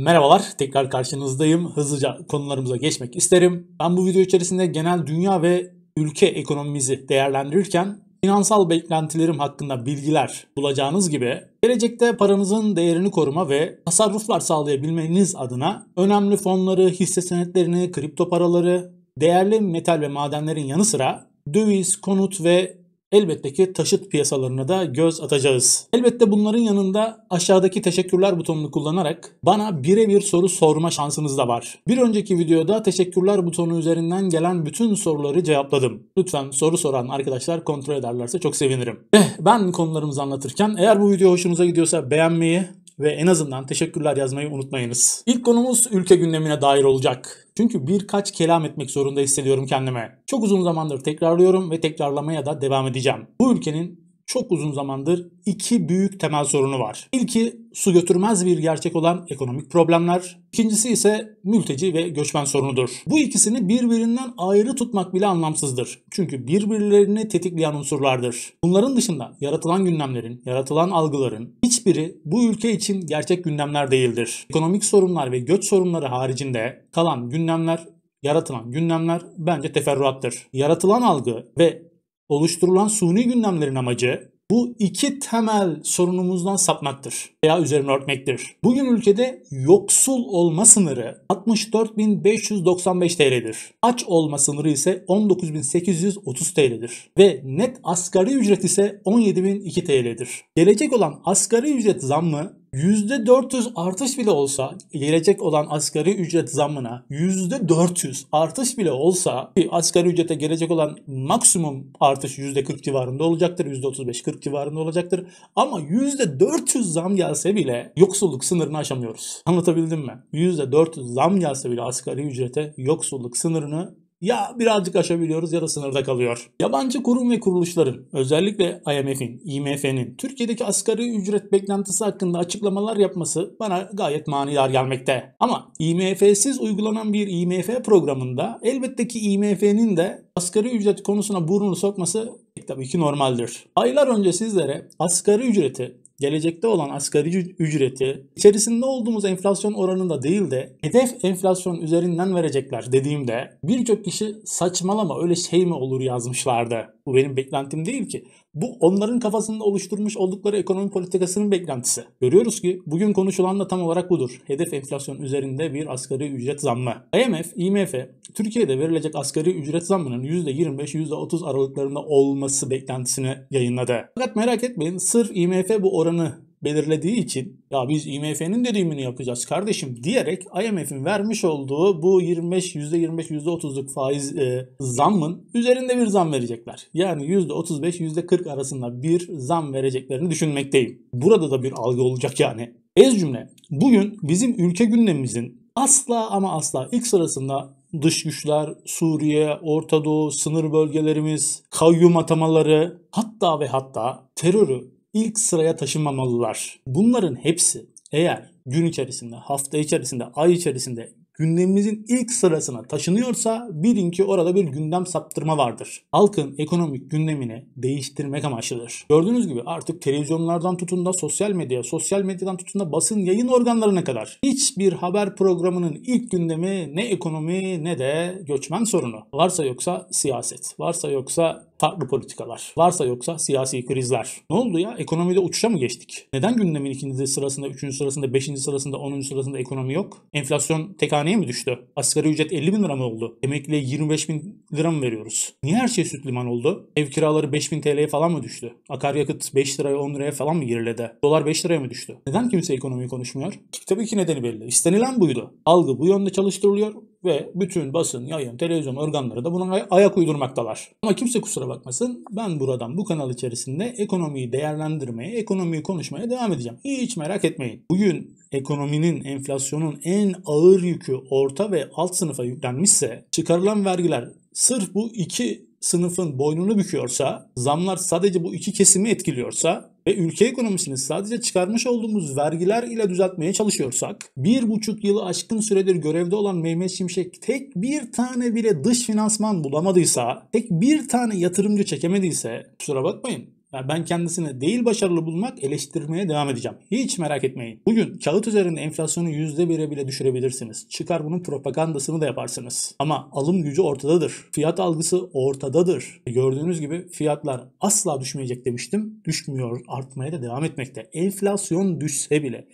Merhabalar, tekrar karşınızdayım. Hızlıca konularımıza geçmek isterim. Ben bu video içerisinde genel dünya ve ülke ekonomimizi değerlendirirken finansal beklentilerim hakkında bilgiler bulacağınız gibi gelecekte paranızın değerini koruma ve tasarruflar sağlayabilmeniz adına önemli fonları, hisse senetlerini, kripto paraları, değerli metal ve madenlerin yanı sıra döviz, konut ve elbette ki taşıt piyasalarına da göz atacağız. Elbette bunların yanında aşağıdaki teşekkürler butonunu kullanarak bana birebir soru sorma şansınız da var. Bir önceki videoda teşekkürler butonu üzerinden gelen bütün soruları cevapladım. Lütfen soru soran arkadaşlar kontrol ederlerse çok sevinirim. Eh ben konularımızı anlatırken eğer bu video hoşunuza gidiyorsa beğenmeyi, ve en azından teşekkürler yazmayı unutmayınız. İlk konumuz ülke gündemine dair olacak. Çünkü birkaç kelam etmek zorunda hissediyorum kendime. Çok uzun zamandır tekrarlıyorum ve tekrarlamaya da devam edeceğim. Bu ülkenin çok uzun zamandır iki büyük temel sorunu var. İlki su götürmez bir gerçek olan ekonomik problemler. İkincisi ise mülteci ve göçmen sorunudur. Bu ikisini birbirinden ayrı tutmak bile anlamsızdır. Çünkü birbirlerini tetikleyen unsurlardır. Bunların dışında yaratılan gündemlerin, yaratılan algıların hiçbiri bu ülke için gerçek gündemler değildir. Ekonomik sorunlar ve göç sorunları haricinde kalan gündemler yaratılan gündemler bence teferruattır. Yaratılan algı ve oluşturulan suni gündemlerin amacı bu iki temel sorunumuzdan sapmaktır veya üzerine örtmektir. Bugün ülkede yoksul olma sınırı 64.595 TL'dir. Aç olma sınırı ise 19.830 TL'dir. Ve net asgari ücret ise 17.002 TL'dir. Gelecek olan asgari ücret zammı %400 artış bile olsa gelecek olan asgari ücret zammına %400 artış bile olsa ki asgari ücrete gelecek olan maksimum artış %40 civarında olacaktır. %35-40 civarında olacaktır. Ama %400 zam gelse bile yoksulluk sınırını aşamıyoruz. Anlatabildim mi? %400 zam gelse bile asgari ücrete yoksulluk sınırını ya birazcık aşabiliyoruz ya da sınırda kalıyor. Yabancı kurum ve kuruluşların özellikle IMF'in, IMF'nin Türkiye'deki asgari ücret beklentisi hakkında açıklamalar yapması bana gayet manidar gelmekte. Ama IMF'siz uygulanan bir IMF programında elbette ki IMF'nin de asgari ücret konusuna burnunu sokması tabii ki normaldir. Aylar önce sizlere asgari ücreti gelecekte olan asgari ücreti içerisinde olduğumuz enflasyon oranında değil de hedef enflasyon üzerinden verecekler dediğimde birçok kişi saçmalama öyle şey mi olur yazmışlardı. Bu benim beklentim değil ki. Bu onların kafasında oluşturmuş oldukları ekonomi politikasının beklentisi. Görüyoruz ki bugün konuşulan da tam olarak budur. Hedef enflasyon üzerinde bir asgari ücret zammı. IMF, IMF Türkiye'de verilecek asgari ücret zammının %25-%30 aralıklarında olması beklentisini yayınladı. Fakat merak etmeyin sırf IMF bu oranı belirlediği için ya biz IMF'nin dediğimini yapacağız kardeşim diyerek IMF'in vermiş olduğu bu 25 %25 %30'luk faiz e, zammın üzerinde bir zam verecekler. Yani %35 %40 arasında bir zam vereceklerini düşünmekteyim. Burada da bir algı olacak yani. Ez cümle bugün bizim ülke gündemimizin asla ama asla ilk sırasında dış güçler, Suriye, Orta Doğu, sınır bölgelerimiz, kayyum atamaları hatta ve hatta terörü ilk sıraya taşınmamalılar. Bunların hepsi eğer gün içerisinde, hafta içerisinde, ay içerisinde gündemimizin ilk sırasına taşınıyorsa bilin ki orada bir gündem saptırma vardır. Halkın ekonomik gündemini değiştirmek amaçlıdır. Gördüğünüz gibi artık televizyonlardan tutun da sosyal medya, sosyal medyadan tutun da basın yayın organlarına kadar hiçbir haber programının ilk gündemi ne ekonomi ne de göçmen sorunu. Varsa yoksa siyaset, varsa yoksa farklı politikalar. Varsa yoksa siyasi krizler. Ne oldu ya? Ekonomide uçuşa mı geçtik? Neden gündemin ikinci sırasında, üçüncü sırasında, beşinci sırasında, onuncu sırasında ekonomi yok? Enflasyon tek haneye mi düştü? Asgari ücret 50 bin lira mı oldu? Emekliye 25 bin lira mı veriyoruz? Niye her şey süt liman oldu? Ev kiraları 5 bin TL'ye falan mı düştü? Akaryakıt 5 liraya 10 liraya falan mı geriledi? Dolar 5 liraya mı düştü? Neden kimse ekonomiyi konuşmuyor? Tabii ki nedeni belli. İstenilen buydu. Algı bu yönde çalıştırılıyor. Ve bütün basın, yayın, televizyon organları da buna ayak uydurmaktalar. Ama kimse kusura bakmasın ben buradan bu kanal içerisinde ekonomiyi değerlendirmeye, ekonomiyi konuşmaya devam edeceğim. Hiç merak etmeyin. Bugün ekonominin, enflasyonun en ağır yükü orta ve alt sınıfa yüklenmişse çıkarılan vergiler sırf bu iki sınıfın boynunu büküyorsa, zamlar sadece bu iki kesimi etkiliyorsa ve ülke ekonomisini sadece çıkarmış olduğumuz vergiler ile düzeltmeye çalışıyorsak, bir buçuk yılı aşkın süredir görevde olan Mehmet Şimşek tek bir tane bile dış finansman bulamadıysa, tek bir tane yatırımcı çekemediyse, kusura bakmayın ben kendisini değil başarılı bulmak eleştirmeye devam edeceğim. Hiç merak etmeyin. Bugün kağıt üzerinde enflasyonu %1'e bile düşürebilirsiniz. Çıkar bunun propagandasını da yaparsınız. Ama alım gücü ortadadır. Fiyat algısı ortadadır. E gördüğünüz gibi fiyatlar asla düşmeyecek demiştim. Düşmüyor, artmaya da devam etmekte. Enflasyon düşse bile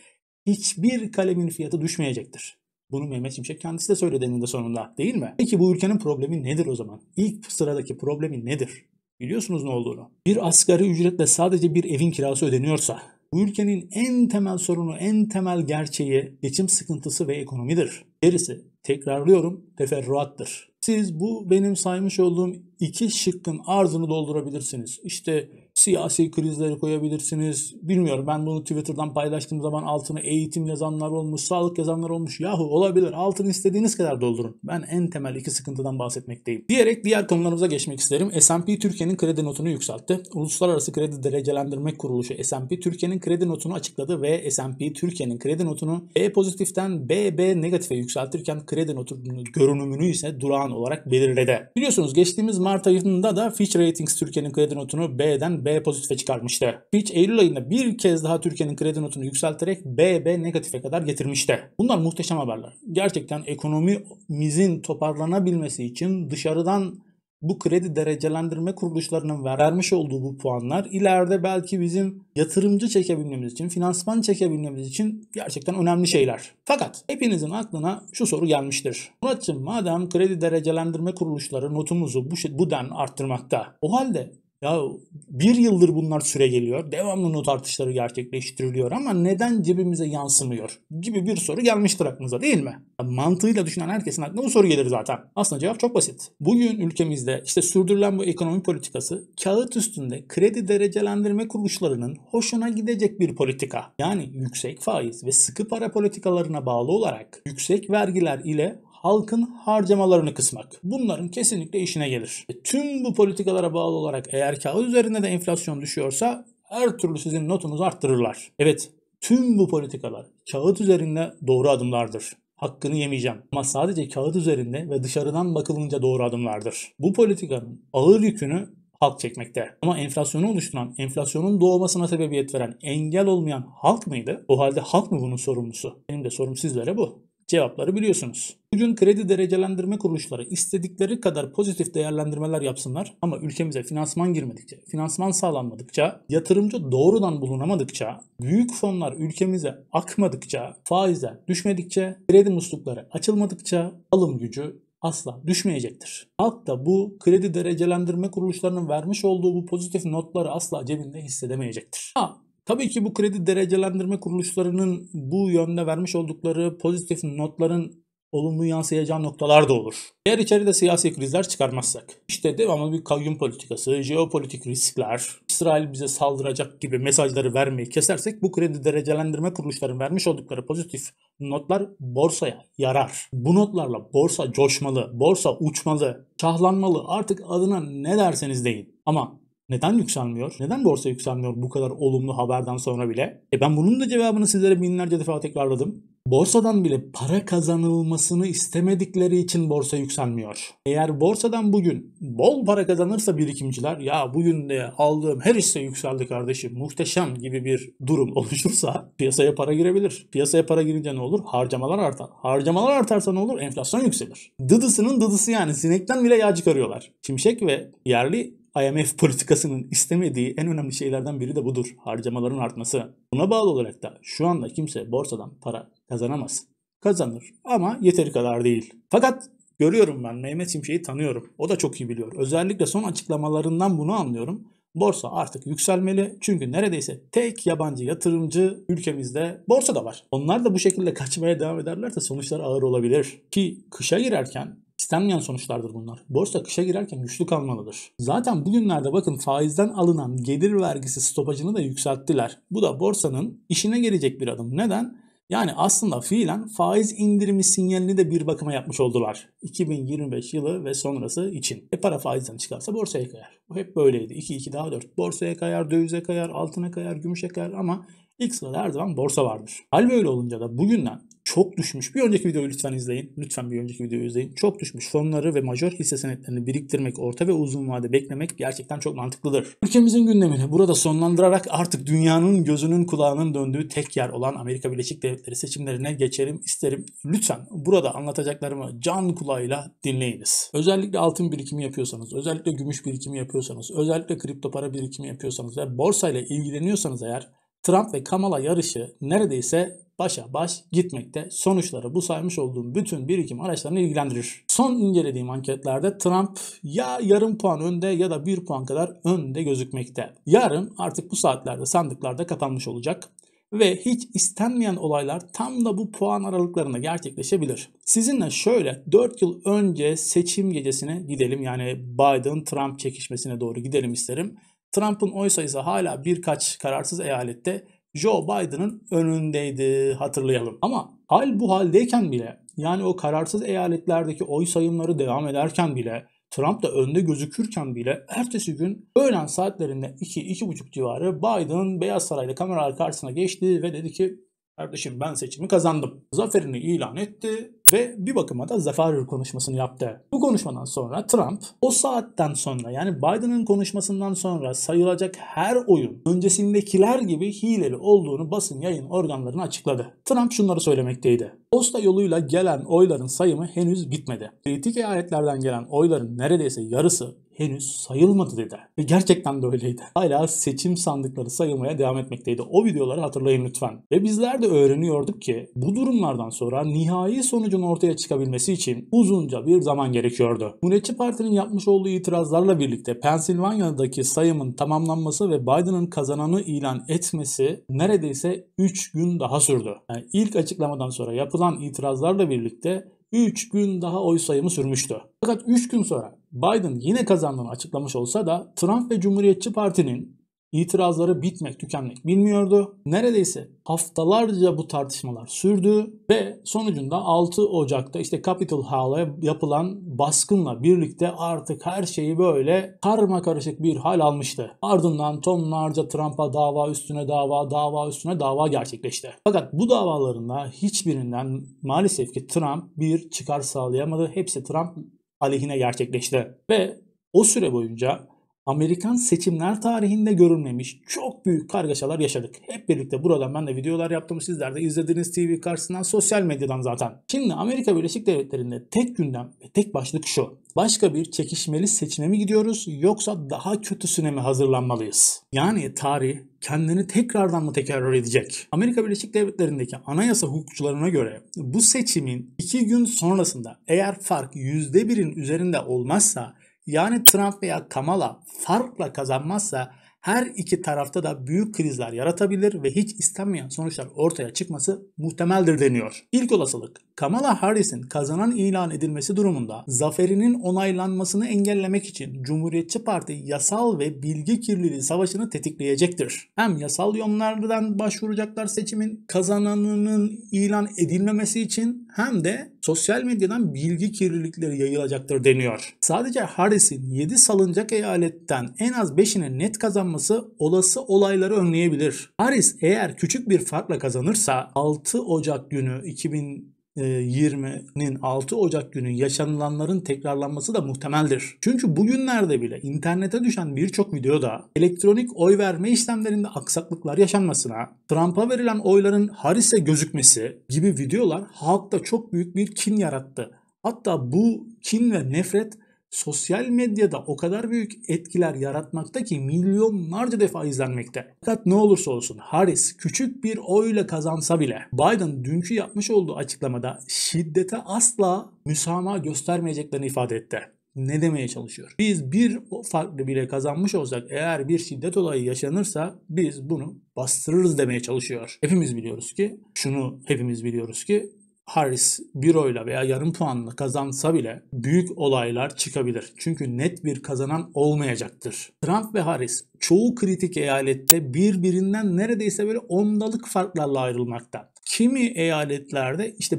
hiçbir kalemin fiyatı düşmeyecektir. Bunu Mehmet Şimşek kendisi de söyledi eninde sonunda değil mi? Peki bu ülkenin problemi nedir o zaman? İlk sıradaki problemi nedir? Biliyorsunuz ne olduğunu. Bir asgari ücretle sadece bir evin kirası ödeniyorsa bu ülkenin en temel sorunu, en temel gerçeği geçim sıkıntısı ve ekonomidir. Gerisi tekrarlıyorum teferruattır. Siz bu benim saymış olduğum iki şıkkın arzını doldurabilirsiniz. İşte Siyasi krizleri koyabilirsiniz. Bilmiyorum ben bunu Twitter'dan paylaştığım zaman altına eğitim yazanlar olmuş, sağlık yazanlar olmuş. Yahu olabilir altını istediğiniz kadar doldurun. Ben en temel iki sıkıntıdan bahsetmekteyim. Diyerek diğer konularımıza geçmek isterim. S&P Türkiye'nin kredi notunu yükseltti. Uluslararası Kredi Derecelendirme Kuruluşu S&P Türkiye'nin kredi notunu açıkladı ve S&P Türkiye'nin kredi notunu e B pozitiften BB negatife yükseltirken kredi notunun görünümünü ise durağan olarak belirledi. Biliyorsunuz geçtiğimiz Mart ayında da Fitch Ratings Türkiye'nin kredi notunu B'den B B pozitife çıkarmıştı. Fitch Eylül ayında bir kez daha Türkiye'nin kredi notunu yükselterek BB negatife kadar getirmişti. Bunlar muhteşem haberler. Gerçekten ekonomimizin toparlanabilmesi için dışarıdan bu kredi derecelendirme kuruluşlarının vermiş olduğu bu puanlar ileride belki bizim yatırımcı çekebilmemiz için, finansman çekebilmemiz için gerçekten önemli şeyler. Fakat hepinizin aklına şu soru gelmiştir. Muratçım madem kredi derecelendirme kuruluşları notumuzu bu, bu den arttırmakta, o halde ya bir yıldır bunlar süre geliyor. Devamlı not artışları gerçekleştiriliyor ama neden cebimize yansımıyor gibi bir soru gelmiştir aklınıza değil mi? Mantığıyla düşünen herkesin aklına bu soru gelir zaten. Aslında cevap çok basit. Bugün ülkemizde işte sürdürülen bu ekonomi politikası kağıt üstünde kredi derecelendirme kuruluşlarının hoşuna gidecek bir politika. Yani yüksek faiz ve sıkı para politikalarına bağlı olarak yüksek vergiler ile halkın harcamalarını kısmak. Bunların kesinlikle işine gelir. E, tüm bu politikalara bağlı olarak eğer kağıt üzerinde de enflasyon düşüyorsa her türlü sizin notunuzu arttırırlar. Evet tüm bu politikalar kağıt üzerinde doğru adımlardır hakkını yemeyeceğim. Ama sadece kağıt üzerinde ve dışarıdan bakılınca doğru adımlardır. Bu politikanın ağır yükünü halk çekmekte. Ama enflasyonu oluşturan, enflasyonun doğmasına sebebiyet veren engel olmayan halk mıydı? O halde halk mı bunun sorumlusu? Benim de sorum sizlere bu. Cevapları biliyorsunuz. Bugün kredi derecelendirme kuruluşları istedikleri kadar pozitif değerlendirmeler yapsınlar ama ülkemize finansman girmedikçe, finansman sağlanmadıkça, yatırımcı doğrudan bulunamadıkça, büyük fonlar ülkemize akmadıkça, faizler düşmedikçe, kredi muslukları açılmadıkça alım gücü asla düşmeyecektir. Halk da bu kredi derecelendirme kuruluşlarının vermiş olduğu bu pozitif notları asla cebinde hissedemeyecektir. Ha, Tabii ki bu kredi derecelendirme kuruluşlarının bu yönde vermiş oldukları pozitif notların olumlu yansıyacağı noktalar da olur. Eğer içeride siyasi krizler çıkarmazsak. işte devamlı bir kayyum politikası, jeopolitik riskler, İsrail bize saldıracak gibi mesajları vermeyi kesersek bu kredi derecelendirme kuruluşların vermiş oldukları pozitif notlar borsaya yarar. Bu notlarla borsa coşmalı, borsa uçmalı, şahlanmalı artık adına ne derseniz deyin. Ama neden yükselmiyor? Neden borsa yükselmiyor bu kadar olumlu haberden sonra bile? E ben bunun da cevabını sizlere binlerce defa tekrarladım. Borsadan bile para kazanılmasını istemedikleri için borsa yükselmiyor. Eğer borsadan bugün bol para kazanırsa birikimciler ya bugün de aldığım her hisse yükseldi kardeşim muhteşem gibi bir durum oluşursa piyasaya para girebilir. Piyasaya para girince ne olur? Harcamalar artar. Harcamalar artarsa ne olur? Enflasyon yükselir. Dıdısının dıdısı yani sinekten bile yağ çıkarıyorlar. Şimşek ve yerli IMF politikasının istemediği en önemli şeylerden biri de budur. Harcamaların artması. Buna bağlı olarak da şu anda kimse borsadan para kazanamaz. Kazanır ama yeteri kadar değil. Fakat görüyorum ben Mehmet Şimşek'i tanıyorum. O da çok iyi biliyor. Özellikle son açıklamalarından bunu anlıyorum. Borsa artık yükselmeli çünkü neredeyse tek yabancı yatırımcı ülkemizde borsa da var. Onlar da bu şekilde kaçmaya devam ederlerse sonuçlar ağır olabilir. Ki kışa girerken istenmeyen sonuçlardır bunlar. Borsa kışa girerken güçlü kalmalıdır. Zaten bugünlerde bakın faizden alınan gelir vergisi stopajını da yükselttiler. Bu da borsanın işine gelecek bir adım. Neden? Yani aslında fiilen faiz indirimi sinyalini de bir bakıma yapmış oldular. 2025 yılı ve sonrası için. E para faizden çıkarsa borsaya kayar. Bu hep böyleydi. 2 2 daha 4. Borsaya kayar, dövize kayar, altına kayar, gümüşe kayar ama ilk sırada her zaman borsa vardır. Hal böyle olunca da bugünden çok düşmüş. Bir önceki videoyu lütfen izleyin. Lütfen bir önceki videoyu izleyin. Çok düşmüş fonları ve majör hisse senetlerini biriktirmek, orta ve uzun vade beklemek gerçekten çok mantıklıdır. Ülkemizin gündemini burada sonlandırarak artık dünyanın gözünün kulağının döndüğü tek yer olan Amerika Birleşik Devletleri seçimlerine geçelim isterim. Lütfen burada anlatacaklarımı can kulağıyla dinleyiniz. Özellikle altın birikimi yapıyorsanız, özellikle gümüş birikimi yapıyorsanız, özellikle kripto para birikimi yapıyorsanız ve borsayla ilgileniyorsanız eğer Trump ve Kamala yarışı neredeyse başa baş gitmekte. Sonuçları bu saymış olduğum bütün birikim araçlarını ilgilendirir. Son incelediğim anketlerde Trump ya yarım puan önde ya da bir puan kadar önde gözükmekte. Yarın artık bu saatlerde sandıklarda kapanmış olacak ve hiç istenmeyen olaylar tam da bu puan aralıklarında gerçekleşebilir. Sizinle şöyle 4 yıl önce seçim gecesine gidelim yani Biden-Trump çekişmesine doğru gidelim isterim. Trump'ın oy sayısı hala birkaç kararsız eyalette Joe Biden'ın önündeydi hatırlayalım. Ama hal bu haldeyken bile yani o kararsız eyaletlerdeki oy sayımları devam ederken bile Trump da önde gözükürken bile ertesi gün öğlen saatlerinde 2-2.30 civarı Biden Beyaz Saray'da kamera karşısına geçti ve dedi ki Kardeşim ben seçimi kazandım. Zaferini ilan etti ve bir bakıma da zafer konuşmasını yaptı. Bu konuşmadan sonra Trump o saatten sonra yani Biden'ın konuşmasından sonra sayılacak her oyun öncesindekiler gibi hileli olduğunu basın yayın organlarına açıkladı. Trump şunları söylemekteydi. Posta yoluyla gelen oyların sayımı henüz bitmedi. Kritik eyaletlerden gelen oyların neredeyse yarısı henüz sayılmadı dedi. Ve gerçekten de öyleydi. Hala seçim sandıkları sayılmaya devam etmekteydi. O videoları hatırlayın lütfen. Ve bizler de öğreniyorduk ki bu durumlardan sonra nihai sonucun ortaya çıkabilmesi için uzunca bir zaman gerekiyordu. Cumhuriyetçi Parti'nin yapmış olduğu itirazlarla birlikte Pensilvanya'daki sayımın tamamlanması ve Biden'ın kazananı ilan etmesi neredeyse 3 gün daha sürdü. Yani ilk açıklamadan sonra yapılan itirazlarla birlikte 3 gün daha oy sayımı sürmüştü. Fakat 3 gün sonra Biden yine kazandığını açıklamış olsa da Trump ve Cumhuriyetçi Parti'nin itirazları bitmek tükenmek bilmiyordu. Neredeyse haftalarca bu tartışmalar sürdü ve sonucunda 6 Ocak'ta işte Capitol Hall'a yapılan baskınla birlikte artık her şeyi böyle karma karışık bir hal almıştı. Ardından tonlarca Trump'a dava üstüne dava, dava üstüne dava gerçekleşti. Fakat bu davalarında hiçbirinden maalesef ki Trump bir çıkar sağlayamadı. Hepsi Trump aleyhine gerçekleşti. Ve o süre boyunca Amerikan seçimler tarihinde görünmemiş çok büyük kargaşalar yaşadık. Hep birlikte buradan ben de videolar yaptım. Sizler de izlediniz TV karşısından sosyal medyadan zaten. Şimdi Amerika Birleşik Devletleri'nde tek gündem ve tek başlık şu. Başka bir çekişmeli seçime mi gidiyoruz yoksa daha kötüsüne mi hazırlanmalıyız? Yani tarih kendini tekrardan mı tekrar edecek? Amerika Birleşik Devletleri'ndeki anayasa hukukçularına göre bu seçimin iki gün sonrasında eğer fark %1'in üzerinde olmazsa yani Trump veya Kamala farkla kazanmazsa her iki tarafta da büyük krizler yaratabilir ve hiç istenmeyen sonuçlar ortaya çıkması muhtemeldir deniyor. İlk olasılık Kamala Harris'in kazanan ilan edilmesi durumunda zaferinin onaylanmasını engellemek için Cumhuriyetçi Parti yasal ve bilgi kirliliği savaşını tetikleyecektir. Hem yasal yönlerden başvuracaklar seçimin kazananının ilan edilmemesi için hem de sosyal medyadan bilgi kirlilikleri yayılacaktır deniyor. Sadece Harris'in 7 salıncak eyaletten en az 5'ini net kazanması olası olayları önleyebilir. Harris eğer küçük bir farkla kazanırsa 6 Ocak günü 2000 20'nin ee, 6 Ocak günü yaşanılanların tekrarlanması da muhtemeldir. Çünkü bugünlerde bile internete düşen birçok videoda elektronik oy verme işlemlerinde aksaklıklar yaşanmasına, Trump'a verilen oyların Harris'e gözükmesi gibi videolar halkta çok büyük bir kin yarattı. Hatta bu kin ve nefret sosyal medyada o kadar büyük etkiler yaratmakta ki milyonlarca defa izlenmekte. Fakat ne olursa olsun Harris küçük bir oyla kazansa bile Biden dünkü yapmış olduğu açıklamada şiddete asla müsamaha göstermeyeceklerini ifade etti ne demeye çalışıyor? Biz bir farklı bile kazanmış olsak eğer bir şiddet olayı yaşanırsa biz bunu bastırırız demeye çalışıyor. Hepimiz biliyoruz ki şunu hepimiz biliyoruz ki Harris büroyla veya yarım puanla kazansa bile büyük olaylar çıkabilir. Çünkü net bir kazanan olmayacaktır. Trump ve Harris çoğu kritik eyalette birbirinden neredeyse böyle ondalık farklarla ayrılmakta. Kimi eyaletlerde işte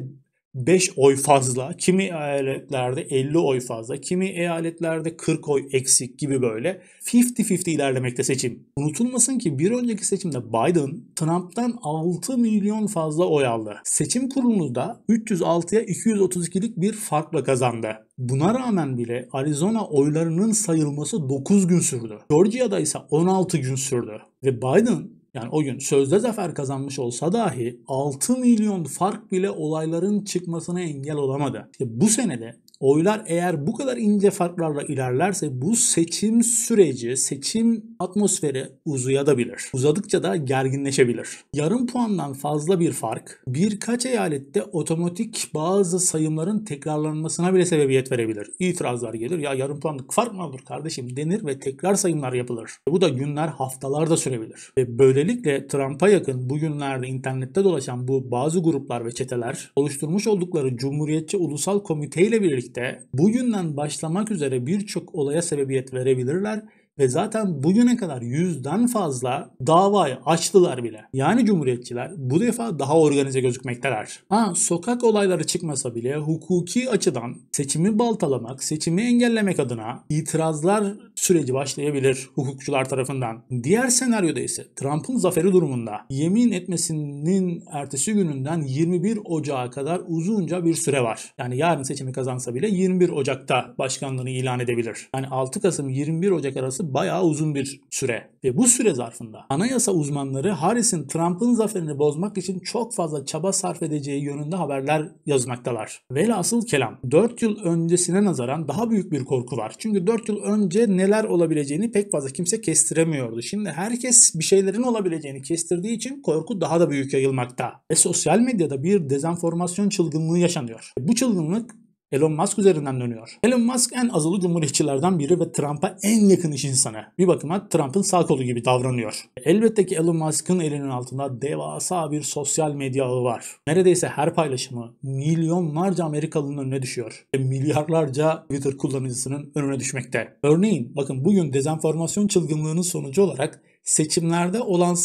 5 oy fazla, kimi eyaletlerde 50 oy fazla, kimi eyaletlerde 40 oy eksik gibi böyle 50-50 ilerlemekte seçim. Unutulmasın ki bir önceki seçimde Biden Trump'tan 6 milyon fazla oy aldı. Seçim kurulunu da 306'ya 232'lik bir farkla kazandı. Buna rağmen bile Arizona oylarının sayılması 9 gün sürdü. Georgia'da ise 16 gün sürdü. Ve Biden yani o gün sözde zafer kazanmış olsa dahi 6 milyon fark bile olayların çıkmasına engel olamadı. İşte bu senede oylar eğer bu kadar ince farklarla ilerlerse bu seçim süreci, seçim atmosferi uzayabilir. Uzadıkça da gerginleşebilir. Yarım puandan fazla bir fark birkaç eyalette otomatik bazı sayımların tekrarlanmasına bile sebebiyet verebilir. İtirazlar gelir ya yarım puanlık fark mı olur kardeşim denir ve tekrar sayımlar yapılır. Bu da günler haftalar da sürebilir. Ve böylelikle Trump'a yakın bugünlerde internette dolaşan bu bazı gruplar ve çeteler oluşturmuş oldukları Cumhuriyetçi Ulusal Komite ile birlikte birlikte bugünden başlamak üzere birçok olaya sebebiyet verebilirler ve zaten bugüne kadar yüzden fazla davayı açtılar bile. Yani cumhuriyetçiler bu defa daha organize gözükmekteler. Ha sokak olayları çıkmasa bile hukuki açıdan seçimi baltalamak, seçimi engellemek adına itirazlar süreci başlayabilir hukukçular tarafından. Diğer senaryoda ise Trump'ın zaferi durumunda yemin etmesinin ertesi gününden 21 Ocağa kadar uzunca bir süre var. Yani yarın seçimi kazansa bile 21 Ocak'ta başkanlığını ilan edebilir. Yani 6 Kasım 21 Ocak arası bayağı uzun bir süre. Ve bu süre zarfında anayasa uzmanları Harris'in Trump'ın zaferini bozmak için çok fazla çaba sarf edeceği yönünde haberler yazmaktalar. Velhasıl kelam 4 yıl öncesine nazaran daha büyük bir korku var. Çünkü 4 yıl önce neler olabileceğini pek fazla kimse kestiremiyordu. Şimdi herkes bir şeylerin olabileceğini kestirdiği için korku daha da büyük yayılmakta. Ve sosyal medyada bir dezenformasyon çılgınlığı yaşanıyor. Bu çılgınlık Elon Musk üzerinden dönüyor. Elon Musk en azılı cumhuriyetçilerden biri ve Trump'a en yakın iş insanı. Bir bakıma Trump'ın sağ kolu gibi davranıyor. Elbette ki Elon Musk'ın elinin altında devasa bir sosyal medya ağı var. Neredeyse her paylaşımı milyonlarca Amerikalının önüne düşüyor. Ve milyarlarca Twitter kullanıcısının önüne düşmekte. Örneğin bakın bugün dezenformasyon çılgınlığının sonucu olarak seçimlerde olan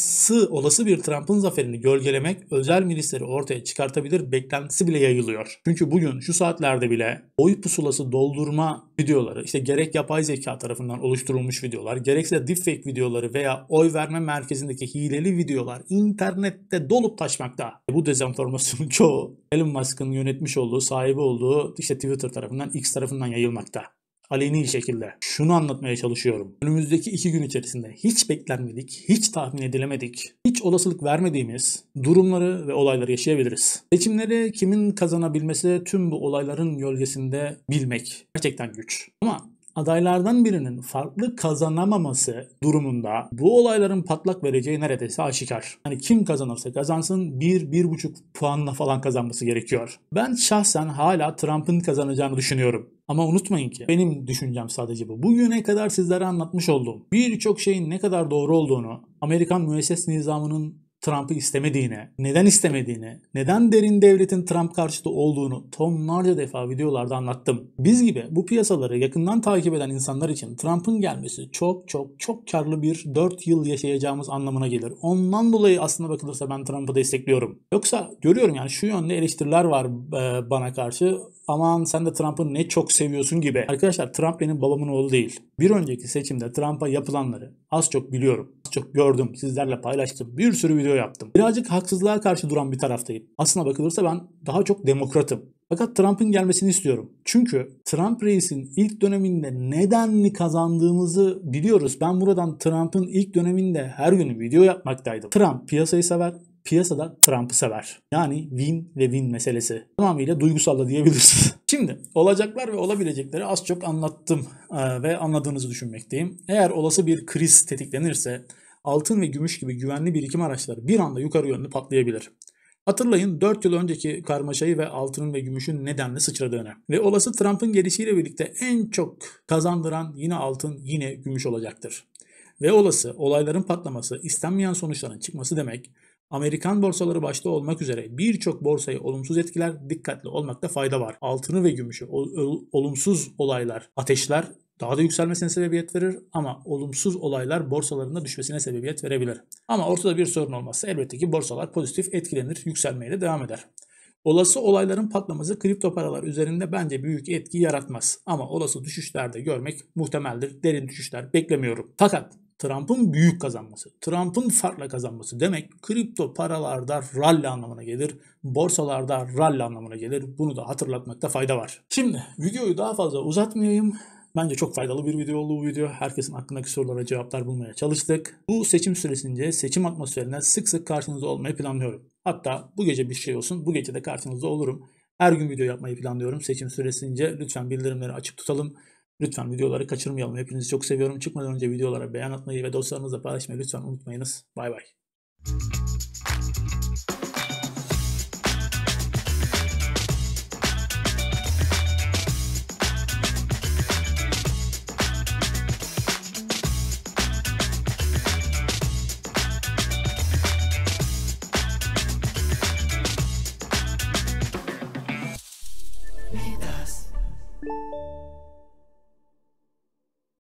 olası bir Trump'ın zaferini gölgelemek özel milisleri ortaya çıkartabilir beklentisi bile yayılıyor. Çünkü bugün şu saatlerde bile oy pusulası doldurma videoları işte gerek yapay zeka tarafından oluşturulmuş videolar gerekse deepfake videoları veya oy verme merkezindeki hileli videolar internette dolup taşmakta. E, bu dezenformasyonun çoğu Elon Musk'ın yönetmiş olduğu, sahibi olduğu işte Twitter tarafından, X tarafından yayılmakta aleni şekilde. Şunu anlatmaya çalışıyorum. Önümüzdeki iki gün içerisinde hiç beklenmedik, hiç tahmin edilemedik, hiç olasılık vermediğimiz durumları ve olayları yaşayabiliriz. Seçimleri kimin kazanabilmesi tüm bu olayların gölgesinde bilmek gerçekten güç. Ama adaylardan birinin farklı kazanamaması durumunda bu olayların patlak vereceği neredeyse aşikar. Hani kim kazanırsa kazansın 1-1,5 puanla falan kazanması gerekiyor. Ben şahsen hala Trump'ın kazanacağını düşünüyorum. Ama unutmayın ki benim düşüncem sadece bu. Bugüne kadar sizlere anlatmış olduğum birçok şeyin ne kadar doğru olduğunu, Amerikan müesses nizamının Trump'ı istemediğine, neden istemediğine, neden derin devletin Trump karşıtı olduğunu tonlarca defa videolarda anlattım. Biz gibi bu piyasaları yakından takip eden insanlar için Trump'ın gelmesi çok çok çok karlı bir 4 yıl yaşayacağımız anlamına gelir. Ondan dolayı aslında bakılırsa ben Trump'ı destekliyorum. Yoksa görüyorum yani şu yönde eleştiriler var e, bana karşı aman sen de Trump'ı ne çok seviyorsun gibi. Arkadaşlar Trump benim babamın oğlu değil. Bir önceki seçimde Trump'a yapılanları az çok biliyorum. Az çok gördüm, sizlerle paylaştım, bir sürü video yaptım. Birazcık haksızlığa karşı duran bir taraftayım. Aslına bakılırsa ben daha çok demokratım. Fakat Trump'ın gelmesini istiyorum. Çünkü Trump reisin ilk döneminde nedenli kazandığımızı biliyoruz. Ben buradan Trump'ın ilk döneminde her gün video yapmaktaydım. Trump piyasayı sever, piyasada Trump'ı sever. Yani win ve win meselesi. Tamamıyla duygusal da diyebiliriz. Şimdi olacaklar ve olabilecekleri az çok anlattım e, ve anladığınızı düşünmekteyim. Eğer olası bir kriz tetiklenirse altın ve gümüş gibi güvenli birikim araçları bir anda yukarı yönlü patlayabilir. Hatırlayın 4 yıl önceki karmaşayı ve altının ve gümüşün nedenle sıçradığını. Ve olası Trump'ın gelişiyle birlikte en çok kazandıran yine altın yine gümüş olacaktır. Ve olası olayların patlaması, istenmeyen sonuçların çıkması demek Amerikan borsaları başta olmak üzere birçok borsayı olumsuz etkiler, dikkatli olmakta fayda var. Altını ve gümüşü olumsuz olaylar ateşler daha da yükselmesine sebebiyet verir ama olumsuz olaylar borsalarında düşmesine sebebiyet verebilir. Ama ortada bir sorun olmazsa elbette ki borsalar pozitif etkilenir, yükselmeye de devam eder. Olası olayların patlaması kripto paralar üzerinde bence büyük etki yaratmaz ama olası düşüşlerde görmek muhtemeldir. Derin düşüşler beklemiyorum. Fakat Trump'ın büyük kazanması, Trump'ın farkla kazanması demek kripto paralarda rally anlamına gelir, borsalarda rally anlamına gelir. Bunu da hatırlatmakta fayda var. Şimdi videoyu daha fazla uzatmayayım. Bence çok faydalı bir video oldu bu video. Herkesin aklındaki sorulara cevaplar bulmaya çalıştık. Bu seçim süresince seçim atmosferine sık sık karşınızda olmayı planlıyorum. Hatta bu gece bir şey olsun. Bu gece de karşınızda olurum. Her gün video yapmayı planlıyorum seçim süresince. Lütfen bildirimleri açık tutalım. Lütfen videoları kaçırmayalım. Hepinizi çok seviyorum. Çıkmadan önce videolara beğen atmayı ve dostlarınızla paylaşmayı lütfen unutmayınız. Bay bay.